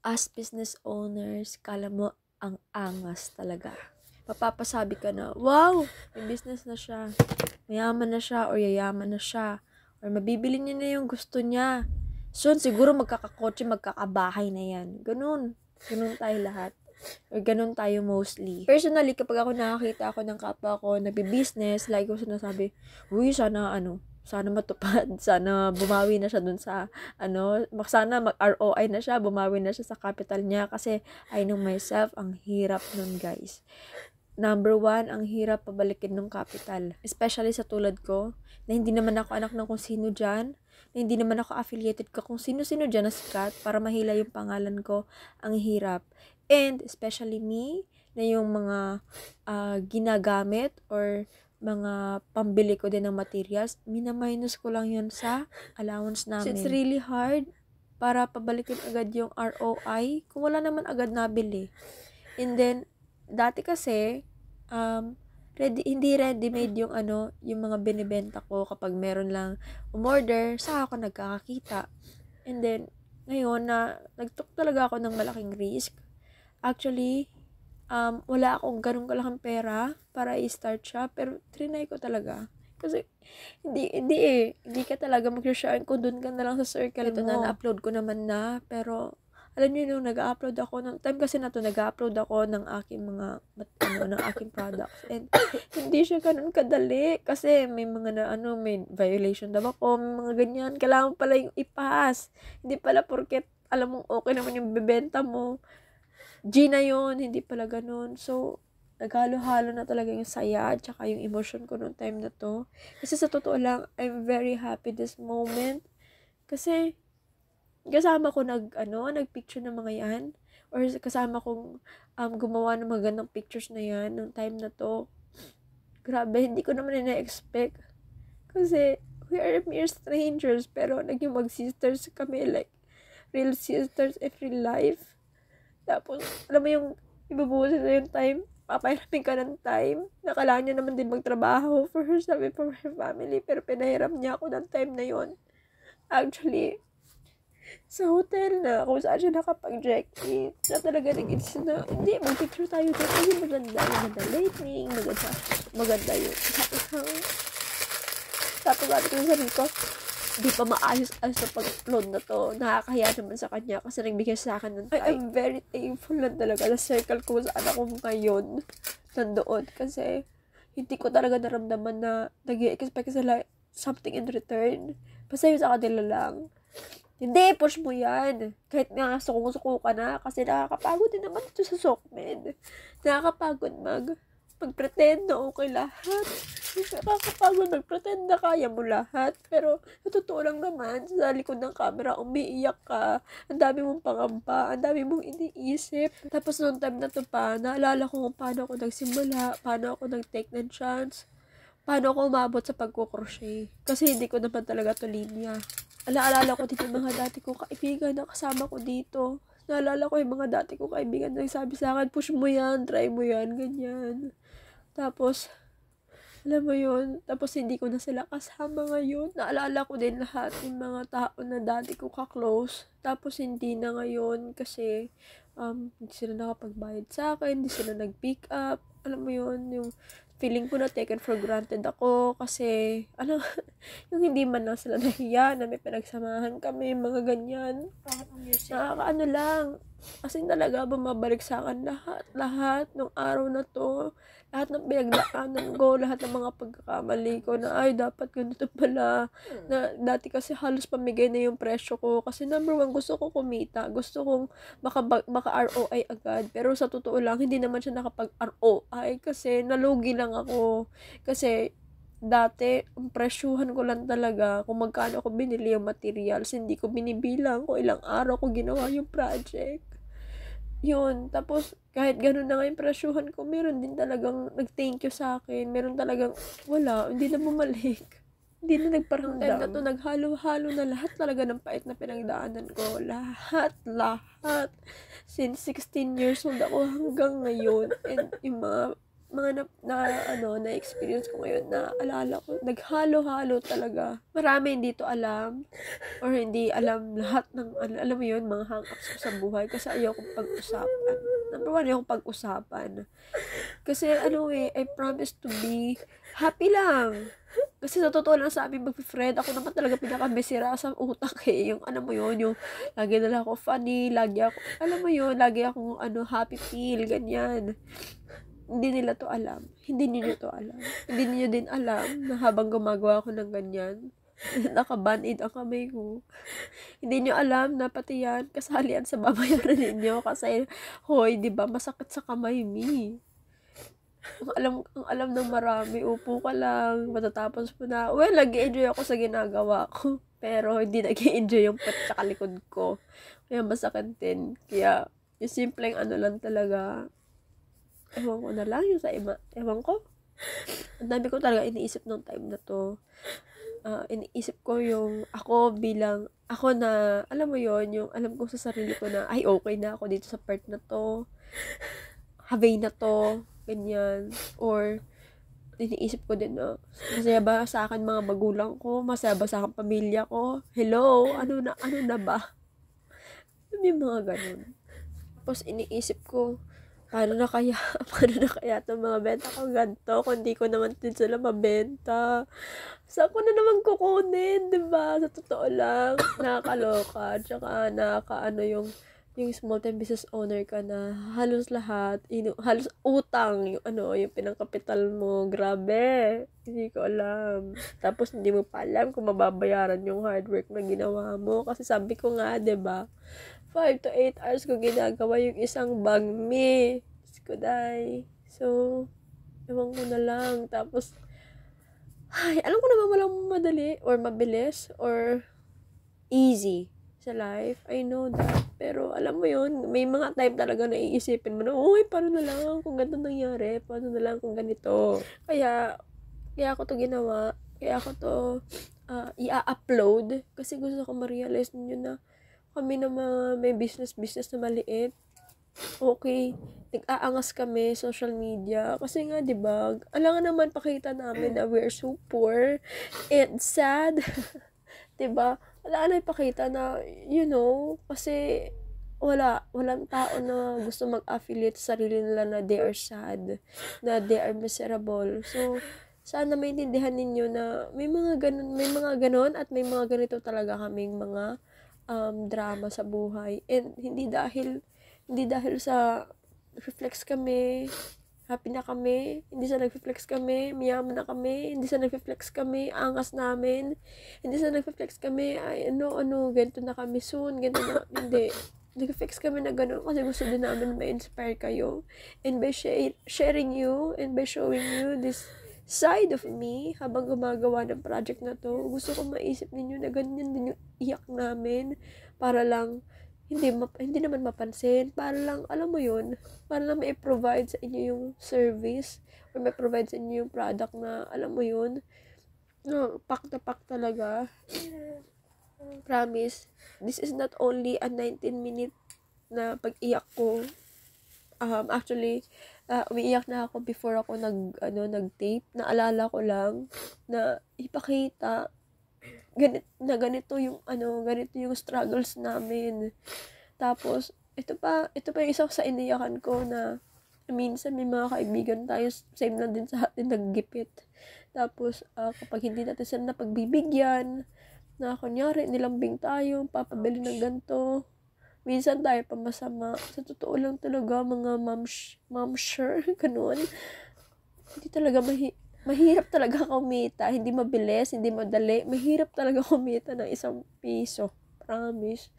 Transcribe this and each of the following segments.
as business owners, kala mo ang angas talaga. Mapapasabi ka na, wow, may business na siya. Mayaman na siya or yayaman na siya. Or mabibili niya na yung gusto niya. Soon, siguro magkakakotse, magkakabahay na yan. Ganun. Ganun tayo lahat. Or ganun tayo mostly. Personally, kapag ako nakakita ako ng kapwa ko, nagbi-business, like ko sinasabi, uy, sana ano, sana matupad, sana bumawi na siya dun sa, ano, sana mag-ROI na siya, bumawi na siya sa capital niya kasi I know myself, ang hirap nun guys. Number one, ang hirap pabalikin ng capital. Especially sa tulad ko, na hindi naman ako anak ng kung sino dyan, na hindi naman ako affiliated ka kung sino-sino dyan na sikat para mahila yung pangalan ko, ang hirap. And especially me, na yung mga uh, ginagamit or mga pambili ko din ng materials, minaminus ko lang yun sa allowance namin. So, it's really hard para pabalikin agad yung ROI kung wala naman agad nabili. And then, dati kasi, um, ready, hindi ready-made yung ano, yung mga binibenta ko kapag meron lang umorder, sa ako nagkakakita. And then, ngayon na, nagtok talaga ako ng malaking risk. Actually, um, wala akong ganun kalaking pera para i-start siya. Pero, trinay ko talaga. Kasi, hindi, hindi eh. Hindi ka talaga mag-share ko. Doon ka na lang sa circle Ito mo. na, na-upload ko naman na. Pero, alam niyo nung nag-upload ako, ng time kasi na to, nag-upload ako ng aking mga, ano, ng aking products. And, hindi siya ganun kadali. Kasi, may mga na, ano, may violation daw ako, may mga ganyan. Kailangan pala yung ipas. Hindi pala porket alam mo, okay naman yung bebenta mo, G na yun, hindi pala ganun. So, naghalo-halo na talaga yung saya at saka yung emotion ko noong time na to. Kasi sa totoo lang, I'm very happy this moment. Kasi, kasama ko nag, ano, nagpicture ng mga yan. Or kasama kong um, gumawa ng magandang pictures na yan noong time na to. Grabe, hindi ko naman na-expect. Kasi, we are mere strangers, pero naging mag-sisters kami, like, real sisters every life. Tapos, alam mo yung ibubuhusin na yung time, papahiramin ka ng time. Nakalaan niya naman din magtrabaho for herself and for her family, pero pinahiram niya ako ng time na yon Actually, sa hotel na kung saan siya nakapag-check-in, na talaga naging na, hindi, mag-picture tayo dito. Kasi maganda, maganda lighting, maganda, maganda yung isa-isang. Tapos sabi ko sa sarili di pa maayos ay sa pag-upload na to. Nakakahiya naman sa kanya kasi nagbigay sa akin ng I am very thankful lang talaga na circle ko sa anak ko ngayon nandoon kasi hindi ko talaga naramdaman na nag expect sila something in return. Basta yun sa kanila lang. Hindi, push mo yan. Kahit nga suko-suko ka na kasi nakakapagod din naman ito sa sokmen. Nakakapagod mag Magpretend na okay lahat. Nakakapagod magpretend na kaya mo lahat. Pero sa totoo lang naman, sa likod ng camera, umiiyak ka. Ang dami mong pangamba, ang dami mong iniisip. Tapos noong time na to pa, naalala ko kung paano ako nagsimula, paano ako nag-take ng chance, paano ako umabot sa pagkukrochet. Kasi hindi ko naman talaga to linya. Alaalala ko dito mga dati kong kaibigan na kasama ko dito Naalala ko yung mga dati kong kaibigan na sabi sa akin, push mo yan, try mo yan, ganyan. Tapos, alam mo yun, tapos hindi ko na sila kasama ngayon. Naalala ko din lahat ng mga tao na dati ko ka-close. Tapos hindi na ngayon kasi um, hindi sila nakapagbayad sa akin, hindi sila nag-pick up. Alam mo yun, yung feeling ko na taken for granted ako kasi ano yung hindi man lang sila nahiya na may pinagsamahan kami mga ganyan ano lang as in talaga bumabalik sa akin lahat lahat ng araw na to lahat ng pinagdaanan ko, lahat ng mga pagkakamali ko na ay dapat ganito pala. Na dati kasi halos pamigay na yung presyo ko kasi number one gusto ko kumita, gusto kong maka maka ROI agad. Pero sa totoo lang hindi naman siya nakapag ROI kasi nalugi lang ako. Kasi dati, ang presyuhan ko lang talaga kung magkano ko binili yung materials. Hindi ko binibilang kung ilang araw ko ginawa yung project yun, tapos kahit ganun na nga yung presyuhan ko, meron din talagang nag-thank you sa akin. Meron talagang, wala, hindi na bumalik. hindi na nagparamdam. Time na to, naghalo-halo na lahat talaga ng pait na pinagdaanan ko. Lahat, lahat. Since 16 years old ako hanggang ngayon. And yung mga mga na, na ano na experience ko ngayon na alala ko naghalo-halo talaga marami hindi to alam or hindi alam lahat ng ano, alam mo yun mga hang-ups ko sa buhay kasi ayaw kong pag-usapan number one ayaw pag-usapan kasi ano eh I promise to be happy lang kasi sa totoo lang sa amin mag-friend, ako naman talaga pinakamisira sa utak eh. Yung ano mo yun, yung lagi na lang ako funny, lagi ako, alam mo yun, lagi akong ano, happy feel, ganyan hindi nila to alam. Hindi niyo to alam. Hindi niyo din alam na habang gumagawa ako ng ganyan, nakabanid ang kamay ko. Hindi niyo alam na pati yan, kasalian sa babayaran ninyo kasi, hoy, di ba, masakit sa kamay mi. Ang alam, ang alam ng marami, upo ka lang, matatapos mo na, well, nag-enjoy ako sa ginagawa ko. Pero, hindi nag-enjoy yung pat sa kalikod ko. Kaya masakit din. Kaya, yung simpleng ano lang talaga, Ewan ko na lang yung sa iba. Ewan ko. Ang dami ko talaga iniisip ng time na to. Uh, iniisip ko yung ako bilang, ako na, alam mo yon yung alam ko sa sarili ko na, ay okay na ako dito sa part na to. Havay na to. Ganyan. Or, iniisip ko din na, masaya ba sa akin mga magulang ko? Masaya ba sa akin pamilya ko? Hello? Ano na, ano na ba? May mga ganun. Tapos iniisip ko, paano na kaya, paano na kaya itong mga benta ko ganito, kundi ko naman din sila mabenta. Saan ko na naman kukunin, di ba Sa totoo lang, nakakaloka. Tsaka nakakaano yung, yung small time business owner ka na halos lahat, inu, halos utang yung ano, yung pinangkapital mo. Grabe. Hindi ko alam. Tapos hindi mo pa alam kung mababayaran yung hard work na ginawa mo. Kasi sabi ko nga, ba diba, 5 to 8 hours ko ginagawa yung isang bag me. Skuday. So, ewan ko na lang. Tapos, ay, alam ko naman walang madali or mabilis or easy sa life. I know that. Pero alam mo yun, may mga time talaga na iisipin mo na, uy, paano na lang kung ganito nangyari? Paano na lang kung ganito? Kaya, kaya ako to ginawa. Kaya ako to uh, i-upload. Kasi gusto ko ma-realize nyo na, kami na mga may business-business na maliit, okay, nag-aangas kami, social media. Kasi nga, di ba, alangan naman pakita namin na we're so poor and sad. di ba? Alangan na pakita na, you know, kasi wala, walang tao na gusto mag-affiliate sa sarili nila na they are sad, na they are miserable. So, sana maintindihan ninyo na may mga ganun, may mga ganun at may mga ganito talaga kaming mga um, drama sa buhay. And hindi dahil, hindi dahil sa reflex kami, happy na kami, hindi sa nag-flex kami, mayaman na kami, hindi sa nag-flex kami, angas namin, hindi sa nag-flex kami, ay ano, ano, ganito na kami soon, ganito na, hindi. Nag-flex kami na gano'n kasi gusto din namin ma-inspire kayo. And by sh- sharing you, and by showing you this side of me habang gumagawa ng project na to. Gusto ko maisip ninyo na ganyan din yung iyak namin para lang hindi, map- hindi naman mapansin. Para lang, alam mo yun, para lang may provide sa inyo yung service or may provide sa inyo yung product na, alam mo yun, no, pak na pak talaga. Promise, this is not only a 19 minute na pag-iyak ko. Um, actually, uh, umiiyak na ako before ako nag ano nag-tape. Naalala ko lang na ipakita ganit na ganito yung ano, ganito yung struggles namin. Tapos ito pa, ito pa yung isa sa iniyakan ko na minsan may mga kaibigan tayo, same na din sa atin, naggipit. Tapos, uh, kapag hindi natin sila napagbibigyan, na kunyari, nilambing tayo, papabili ng ganito, Minsan tayo pa masama. Sa totoo lang talaga, mga momsh, momsher, ganun. Hindi talaga mahi mahirap talaga kumita. Hindi mabilis, hindi madali. Mahirap talaga kumita ng isang piso. Promise.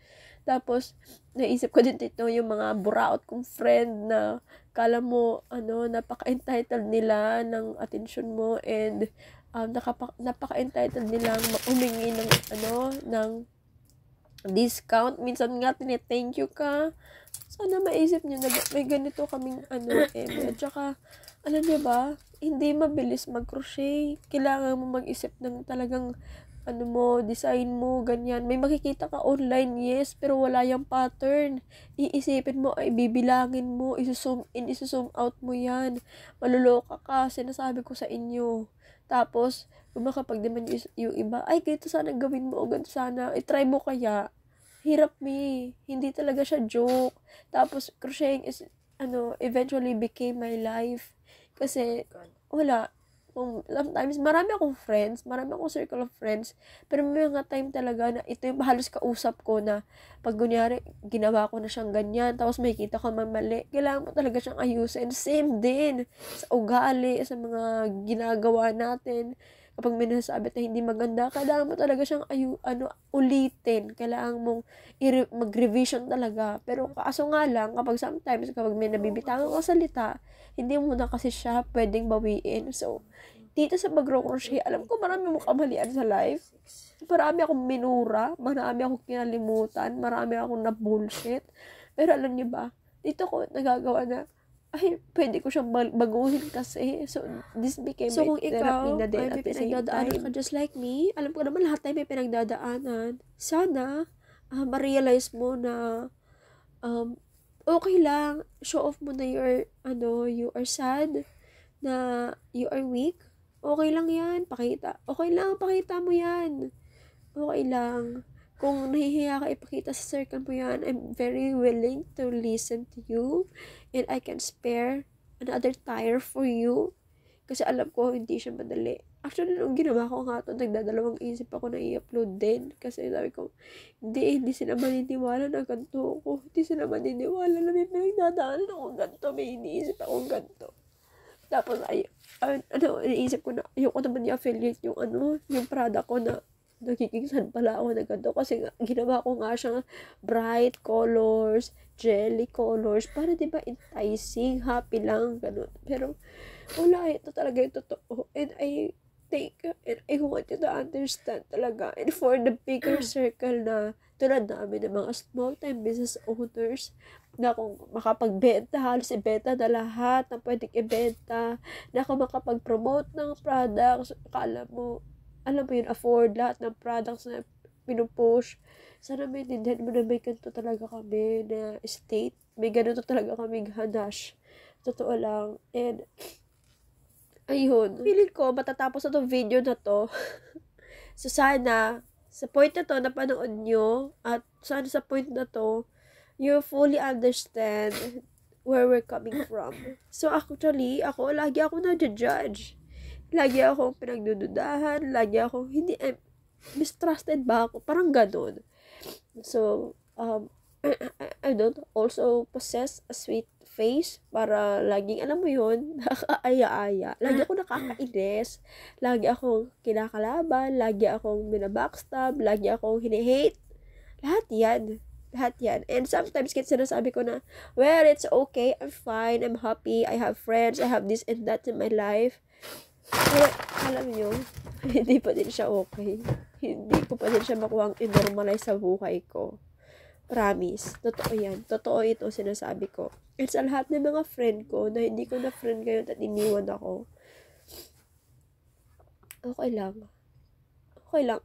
Tapos, naisip ko din dito yung mga buraot kong friend na kala mo, ano, napaka-entitled nila ng attention mo and um, napaka-entitled nilang humingi ng, ano, ng discount. Minsan nga, thank you ka. Sana maisip niyo na may ganito kaming ano, eh. At saka, alam niyo ba, hindi mabilis mag-crochet. Kailangan mo mag-isip ng talagang ano mo, design mo, ganyan. May makikita ka online, yes, pero wala yung pattern. Iisipin mo, ay bibilangin mo, isuzoom in, isuzoom out mo yan. Maluloka ka, sinasabi ko sa inyo. Tapos, kung makapag-demand yung iba, ay, ganito sana gawin mo, o ganito sana, i-try mo kaya. Hirap me. Hindi talaga siya joke. Tapos, crocheting is, ano, eventually became my life. Kasi, oh wala, kung sometimes marami akong friends, marami akong circle of friends, pero may mga time talaga na ito yung halos kausap ko na pag kunyari, ginawa ko na siyang ganyan, tapos may kita ko mamali, mali, kailangan mo talaga siyang ayusin. Same din sa ugali, sa mga ginagawa natin kapag may nasasabit na hindi maganda, kailangan mo talaga siyang ayu, ano, ulitin. Kailangan mong mag-revision talaga. Pero kaso nga lang, kapag sometimes, kapag may nabibitangan ka salita, hindi mo na kasi siya pwedeng bawiin. So, dito sa magro-crochet, alam ko marami mong kamalian sa life. Marami akong minura, marami akong kinalimutan, marami akong na-bullshit. Pero alam niyo ba, dito ko nagagawa na, ay, pwede ko siyang baguhin kasi. So, this became so, kung ikaw, na din ay, may pinagdadaanan ka just like me, alam ko naman lahat tayo may pinagdadaanan. Sana, uh, ma-realize mo na um, okay lang, show off mo na your, ano, you are sad, na you are weak. Okay lang yan, pakita. Okay lang, pakita mo yan. Okay lang. Kung nahihiya ka ipakita sa circle mo yan, I'm very willing to listen to you and I can spare another tire for you. Kasi alam ko, hindi siya madali. Actually, nung ginawa ko nga ito, nagdadalawang isip ako na i-upload din. Kasi sabi ko, hindi, hindi sila maniniwala na ganito ako. Hindi sila maniniwala na may pinagdadaanan ako ganito. May iniisip akong ganito. Tapos, ay, ano, iniisip ko na, ayoko naman i-affiliate yung ano, yung product ko na nagigingsan pala ako na ganito kasi ginawa ko nga siyang bright colors, jelly colors, para diba enticing, happy lang, ganun. Pero, wala, ito talaga yung totoo. And I think, and I want you to understand talaga. And for the bigger circle na, tulad namin ng mga small-time business owners, na kung makapagbenta, halos ibenta na lahat na pwedeng ibenta, na kung makapag-promote ng products, kala mo, alam mo yun, afford lahat ng products na pinupush. Sana maintindihan mo na may ganito talaga kami na state. May ganito talaga kami hanash. Totoo lang. And, ayun. Feeling ko, matatapos na tong video na to. so, sana, sa point na to, napanood nyo, at sana sa point na to, you fully understand where we're coming from. So, actually, ako, lagi ako na-judge Lagi akong pinagdududahan, lagi akong hindi, eh, mistrusted ba ako? Parang ganun. So, um, I, don't also possess a sweet face para laging, alam mo yun, nakakaaya-aya. Lagi ako nakakainis. Lagi akong kinakalaban. Lagi akong binabackstab. Lagi akong hinihate. Lahat yan. Lahat yan. And sometimes, kahit sinasabi ko na, well, it's okay. I'm fine. I'm happy. I have friends. I have this and that in my life. Pero, alam nyo, hindi pa din siya okay. Hindi ko pa din siya makuha ang normalize sa buhay ko. Promise. Totoo yan. Totoo ito sinasabi ko. At sa lahat ng mga friend ko na hindi ko na-friend ngayon at iniwan ako, okay lang. Okay lang.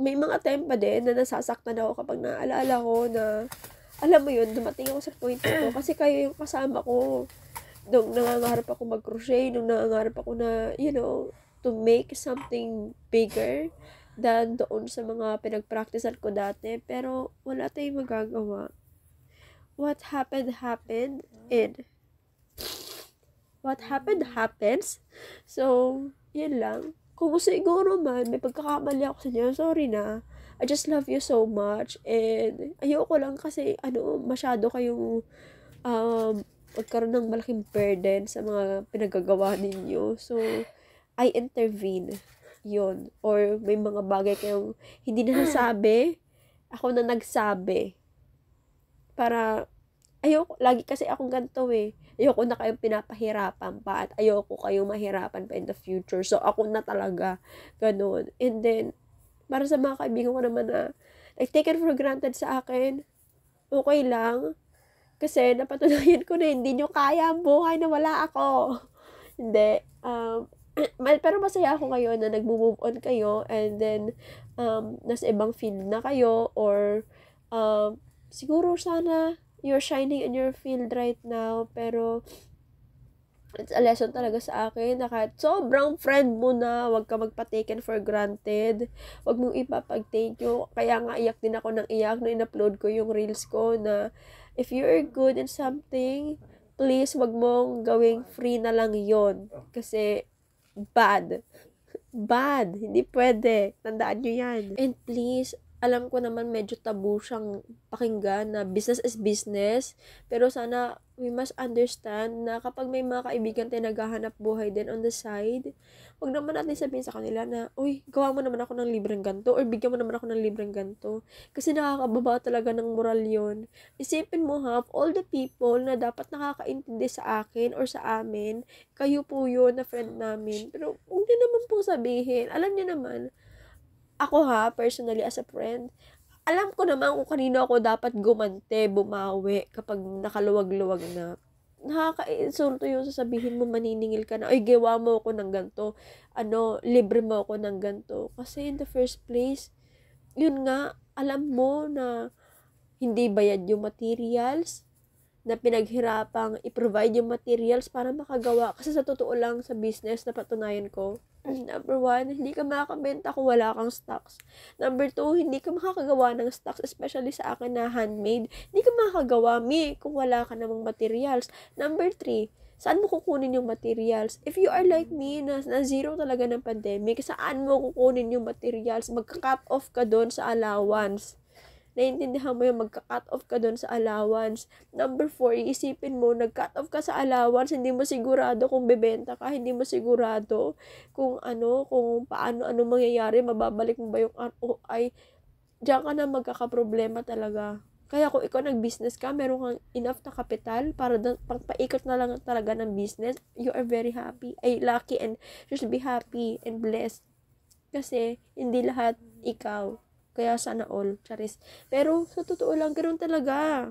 May mga time pa din na nasasaktan ako kapag naaalala ko na, alam mo yun, dumating ako sa point ko kasi kayo yung kasama ko nung nangangarap ako mag-crochet, nung nangangarap ako na, you know, to make something bigger than doon sa mga pinagpraktisan ko dati. Pero, wala tayong magagawa. What happened, happened, and what happened, happens. So, yun lang. Kung siguro man, may pagkakamali ako sa inyo, sorry na. I just love you so much. And, ayoko lang kasi, ano, masyado kayong, um, magkaroon ng malaking burden sa mga pinagagawa ninyo. So, I intervene yon Or may mga bagay kayong hindi nasabi, ako na nagsabi. Para, ayoko, lagi kasi akong ganito eh. Ayoko na kayong pinapahirapan pa at ayoko kayong mahirapan pa in the future. So, ako na talaga. Ganun. And then, para sa mga kaibigan ko naman na, like, taken for granted sa akin, okay lang kasi napatunayan ko na hindi nyo kaya ang buhay na wala ako. hindi. Um, pero masaya ako ngayon na nag-move on kayo and then um, nasa ibang field na kayo or um, siguro sana you're shining in your field right now pero it's a lesson talaga sa akin na kahit sobrang friend mo na, huwag ka magpa-taken for granted. Huwag mong ipapag-thank you. Kaya nga iyak din ako ng iyak na in-upload ko yung reels ko na if you're good in something, please wag mong gawing free na lang yon Kasi bad. Bad. Hindi pwede. Tandaan nyo yan. And please, alam ko naman medyo tabu siyang pakinggan na business is business. Pero sana we must understand na kapag may mga kaibigan tayo naghahanap buhay din on the side, wag naman natin sabihin sa kanila na, uy, gawa mo naman ako ng libreng ganto or bigyan mo naman ako ng libreng ganto. Kasi nakakababa talaga ng moral yon. Isipin mo ha, all the people na dapat nakakaintindi sa akin or sa amin, kayo po yun na friend namin. Pero huwag niyo naman po sabihin. Alam niyo naman, ako ha, personally as a friend, alam ko naman kung kanino ako dapat gumante, bumawi kapag nakaluwag-luwag na nakaka-insulto yung sasabihin mo, maniningil ka na, ay, gawa mo ako ng ganto, ano, libre mo ako ng ganto. Kasi in the first place, yun nga, alam mo na hindi bayad yung materials, na pinaghirapang i-provide yung materials para makagawa. Kasi sa totoo lang sa business na patunayan ko, number one, hindi ka makakabenta kung wala kang stocks. Number two, hindi ka makakagawa ng stocks, especially sa akin na handmade. Hindi ka makakagawa, me, kung wala ka namang materials. Number three, saan mo kukunin yung materials? If you are like me, na, na zero talaga ng pandemic, saan mo kukunin yung materials? magka cut off ka doon sa allowance naiintindihan mo yung magka-cut off ka doon sa allowance. Number four, iisipin mo, nag-cut off ka sa allowance, hindi mo sigurado kung bebenta ka, hindi mo sigurado kung ano, kung paano, ano mangyayari, mababalik mo ba yung ROI. Diyan ka na magkakaproblema talaga. Kaya kung ikaw nag-business ka, meron kang enough na kapital para da- paikot na lang talaga ng business, you are very happy. Ay, lucky and you should be happy and blessed. Kasi, hindi lahat ikaw. Kaya sana all. Charis. Pero sa totoo lang, ganoon talaga.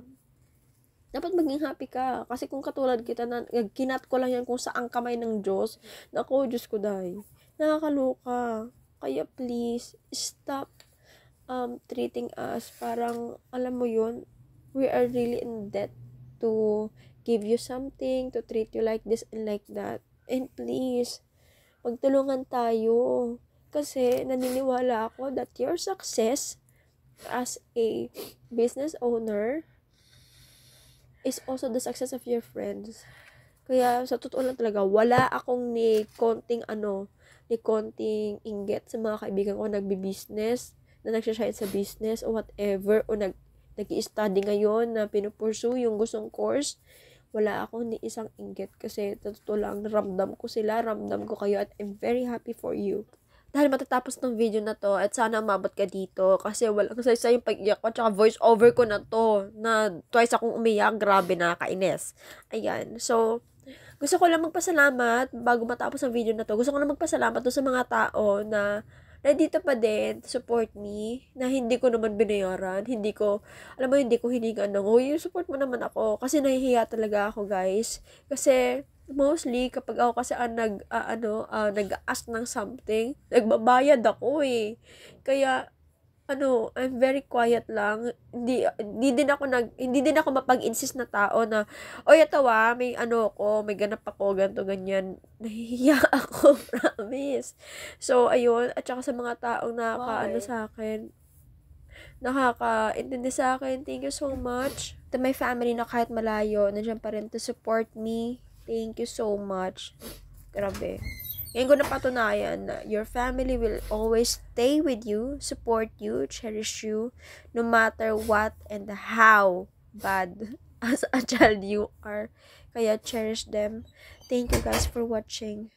Dapat maging happy ka. Kasi kung katulad kita na, kinat ko lang yan kung saan kamay ng Diyos, nako, Diyos ko dahi. Nakakaloka. Kaya please, stop um, treating us parang, alam mo yun, we are really in debt to give you something, to treat you like this and like that. And please, magtulungan tayo. Kasi naniniwala ako that your success as a business owner is also the success of your friends. Kaya sa totoo lang talaga, wala akong ni konting ano, ni konting inggit sa mga kaibigan ko nagbi-business, na nagsashine sa business or whatever, o nag nag i study ngayon na pinupursue yung gustong course. Wala ako ni isang inggit kasi totoo lang, ramdam ko sila, ramdam ko kayo at I'm very happy for you dahil matatapos ng video na to at sana umabot ka dito kasi walang saysay yung pag-iyak ko tsaka voice over ko na to na twice akong umiyak grabe nakakainis ayan so gusto ko lang magpasalamat bago matapos ang video na to gusto ko lang magpasalamat to sa mga tao na nandito pa din support me na hindi ko naman binayaran hindi ko alam mo hindi ko hiningan ng oh support mo naman ako kasi nahihiya talaga ako guys kasi mostly kapag ako kasi ang ah, nag uh, ano uh, nag-ask ng something, nagbabayad ako eh. Kaya ano, I'm very quiet lang. Hindi, hindi din ako nag hindi din ako mapag-insist na tao na oy ito ah, may ano ko, may ganap ako, ganto ganyan. Nahihiya ako, promise. So ayun, at saka sa mga taong nakakaano sa akin, nakaka-intindi sa akin. Thank you so much to my family na kahit malayo, nandiyan pa rin to support me. Thank you so much. Grabe. Ngayon ko napatunayan na your family will always stay with you, support you, cherish you, no matter what and how bad as a child you are. Kaya cherish them. Thank you guys for watching.